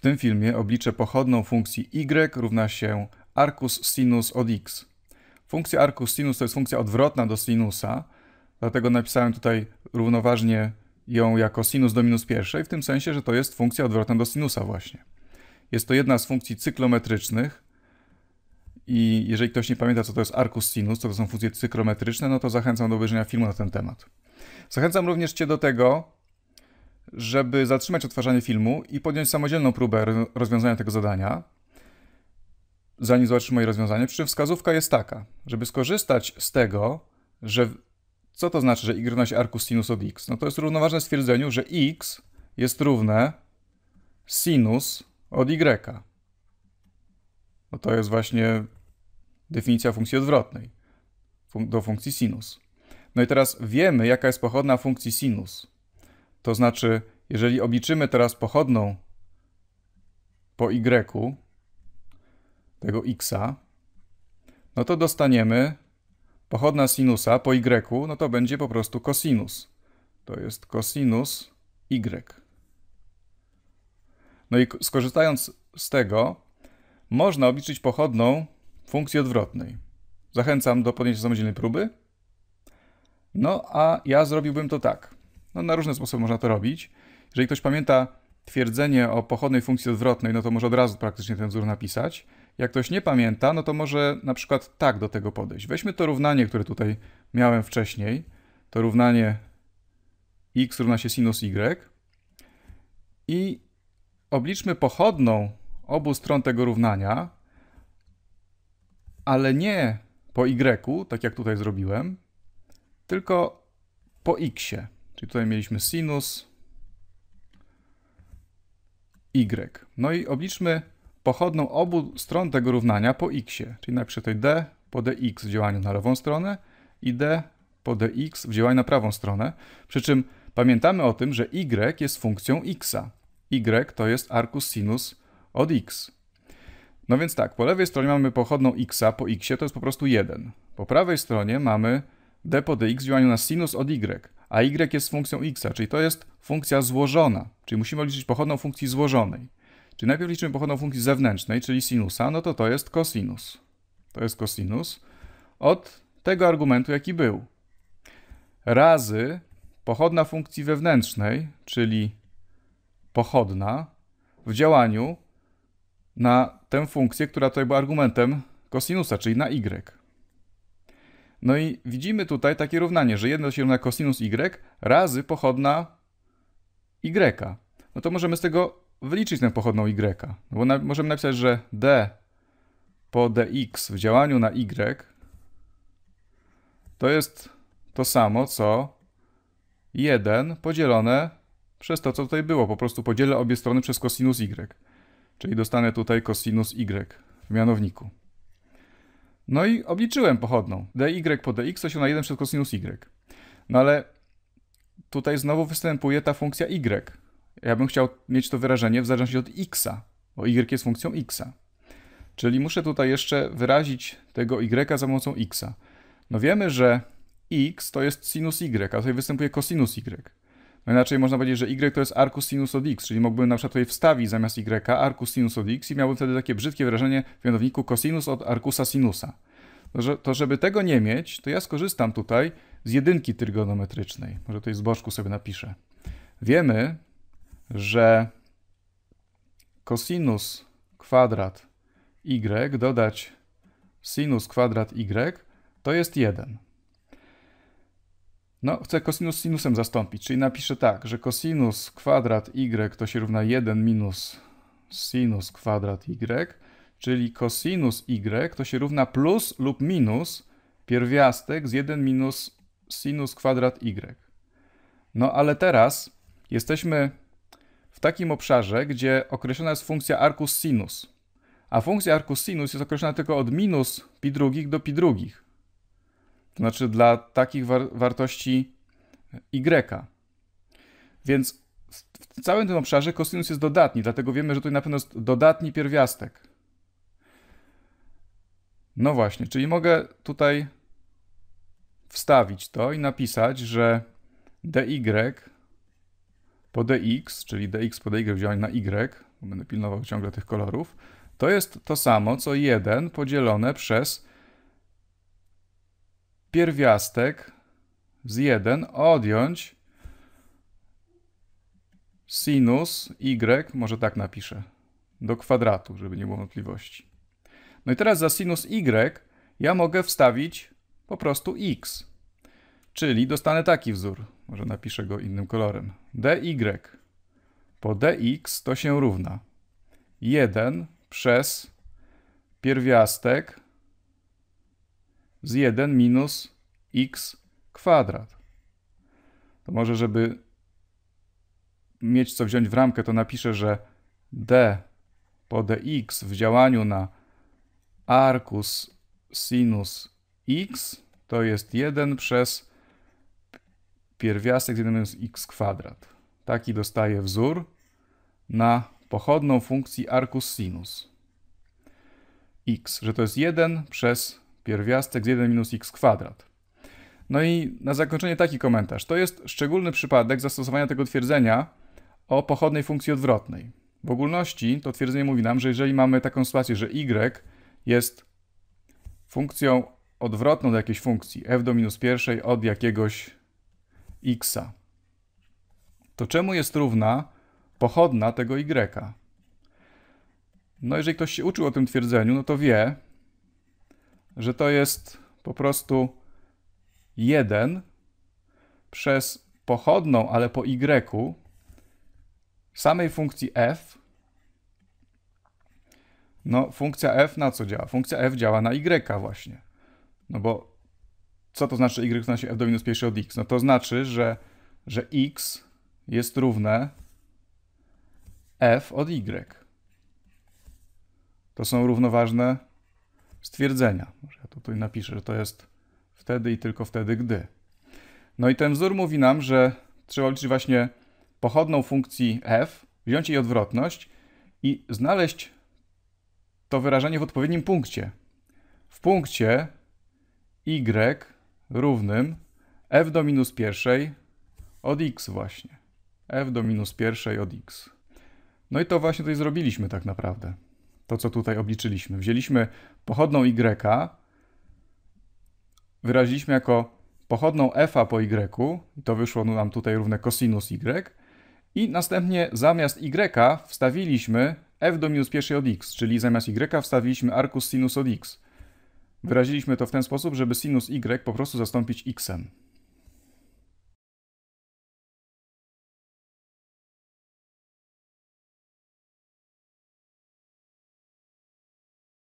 W tym filmie obliczę pochodną funkcji y równa się arcus sinus od x. Funkcja arcus sinus to jest funkcja odwrotna do sinusa, dlatego napisałem tutaj równoważnie ją jako sinus do minus pierwszej, w tym sensie, że to jest funkcja odwrotna do sinusa właśnie. Jest to jedna z funkcji cyklometrycznych i jeżeli ktoś nie pamięta, co to jest arcus sinus, co to są funkcje cyklometryczne, no to zachęcam do obejrzenia filmu na ten temat. Zachęcam również Cię do tego, żeby zatrzymać odtwarzanie filmu i podjąć samodzielną próbę rozwiązania tego zadania. Zanim zobaczysz moje rozwiązanie, przy czym wskazówka jest taka, żeby skorzystać z tego, że co to znaczy, że y równa się sinus od x? No to jest równoważne stwierdzeniu, że x jest równe sinus od y. No to jest właśnie definicja funkcji odwrotnej do funkcji sinus. No i teraz wiemy, jaka jest pochodna funkcji sinus. To znaczy, jeżeli obliczymy teraz pochodną po y, tego x, no to dostaniemy pochodna sinusa po y, no to będzie po prostu kosinus. To jest kosinus y. No i skorzystając z tego, można obliczyć pochodną funkcji odwrotnej. Zachęcam do podjęcia samodzielnej próby. No a ja zrobiłbym to tak. No, na różne sposoby można to robić. Jeżeli ktoś pamięta twierdzenie o pochodnej funkcji odwrotnej, no to może od razu praktycznie ten wzór napisać. Jak ktoś nie pamięta, no to może na przykład tak do tego podejść. Weźmy to równanie, które tutaj miałem wcześniej. To równanie x równa się sinus y. I obliczmy pochodną obu stron tego równania, ale nie po y, tak jak tutaj zrobiłem, tylko po x. -ie. Czyli tutaj mieliśmy sinus y. No i obliczmy pochodną obu stron tego równania po x. Czyli napiszę tutaj d po dx w działaniu na lewą stronę i d po dx w działaniu na prawą stronę. Przy czym pamiętamy o tym, że y jest funkcją xa. y to jest arcus sinus od x. No więc tak, po lewej stronie mamy pochodną x, po x to jest po prostu 1. Po prawej stronie mamy d po dx w działaniu na sinus od y a y jest funkcją x, czyli to jest funkcja złożona, czyli musimy liczyć pochodną funkcji złożonej. Czyli najpierw liczymy pochodną funkcji zewnętrznej, czyli sinusa, no to to jest kosinus. To jest kosinus od tego argumentu, jaki był. Razy pochodna funkcji wewnętrznej, czyli pochodna w działaniu na tę funkcję, która tutaj była argumentem kosinusa, czyli na y. No i widzimy tutaj takie równanie, że 1 się równa cosinus y razy pochodna y. No to możemy z tego wyliczyć tę pochodną y. No bo na, możemy napisać, że d po dx w działaniu na y to jest to samo, co 1 podzielone przez to, co tutaj było. Po prostu podzielę obie strony przez cosinus y. Czyli dostanę tutaj cosinus y w mianowniku. No i obliczyłem pochodną. dy po dx e to się na 1 przez cosinus y. No ale tutaj znowu występuje ta funkcja y. Ja bym chciał mieć to wyrażenie w zależności od xa, bo y jest funkcją xa. Czyli muszę tutaj jeszcze wyrazić tego y za pomocą xa. No wiemy, że x to jest sinus y, a tutaj występuje cosinus y. No inaczej można powiedzieć, że y to jest arcus sinus od x, czyli mógłbym na przykład tutaj wstawić zamiast y arcus sinus od x i miałbym wtedy takie brzydkie wyrażenie w mianowniku cosinus od arcusa sinusa. To, że, to żeby tego nie mieć, to ja skorzystam tutaj z jedynki trygonometrycznej. Może tutaj z boczku sobie napiszę. Wiemy, że cosinus kwadrat y dodać sinus kwadrat y to jest 1. No, chcę cosinus sinusem zastąpić, czyli napiszę tak, że cosinus kwadrat y to się równa 1 minus sinus kwadrat y, czyli cosinus y to się równa plus lub minus pierwiastek z 1 minus sinus kwadrat y. No ale teraz jesteśmy w takim obszarze, gdzie określona jest funkcja arcus sinus. A funkcja arcus sinus jest określona tylko od minus pi drugich do pi drugich to znaczy dla takich war wartości y. Więc w całym tym obszarze kosinus jest dodatni, dlatego wiemy, że tutaj na pewno jest dodatni pierwiastek. No właśnie, czyli mogę tutaj wstawić to i napisać, że dy po dx, czyli dx po dy wziąłem na y, będę pilnował ciągle tych kolorów, to jest to samo, co 1 podzielone przez pierwiastek z 1 odjąć sinus y, może tak napiszę, do kwadratu, żeby nie było wątpliwości. No i teraz za sinus y ja mogę wstawić po prostu x, czyli dostanę taki wzór, może napiszę go innym kolorem, dy po dx y to się równa 1 przez pierwiastek z 1 minus x kwadrat. To może, żeby mieć co wziąć w ramkę, to napiszę, że d po dx w działaniu na arcus sinus x to jest 1 przez pierwiastek z 1 minus x kwadrat. Taki dostaję wzór na pochodną funkcji arcus sinus x, że to jest 1 przez pierwiastek pierwiastek z 1 minus x kwadrat. No i na zakończenie taki komentarz. To jest szczególny przypadek zastosowania tego twierdzenia o pochodnej funkcji odwrotnej. W ogólności to twierdzenie mówi nam, że jeżeli mamy taką sytuację, że y jest funkcją odwrotną do jakiejś funkcji f do minus pierwszej od jakiegoś x, to czemu jest równa pochodna tego y? No jeżeli ktoś się uczył o tym twierdzeniu, no to wie, że to jest po prostu 1 przez pochodną, ale po y samej funkcji f. No, funkcja f na co działa? Funkcja f działa na y właśnie. No bo co to znaczy y to znaczy f do minus pierwszej od x? No to znaczy, że, że x jest równe f od y. To są równoważne stwierdzenia. Może ja tutaj napiszę, że to jest wtedy i tylko wtedy, gdy. No i ten wzór mówi nam, że trzeba liczyć właśnie pochodną funkcji f, wziąć jej odwrotność i znaleźć to wyrażenie w odpowiednim punkcie. W punkcie y równym f do minus pierwszej od x właśnie. f do minus pierwszej od x. No i to właśnie tutaj zrobiliśmy tak naprawdę to, co tutaj obliczyliśmy. Wzięliśmy pochodną y, wyraziliśmy jako pochodną f po y, to wyszło nam tutaj równe cosinus y, i następnie zamiast y wstawiliśmy f do minus pierwszej od x, czyli zamiast y wstawiliśmy arcus sinus od x. Wyraziliśmy to w ten sposób, żeby sinus y po prostu zastąpić xem.